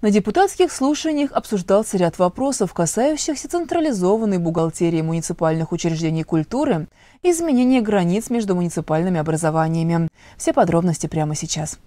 На депутатских слушаниях обсуждался ряд вопросов, касающихся централизованной бухгалтерии муниципальных учреждений культуры и изменения границ между муниципальными образованиями. Все подробности прямо сейчас.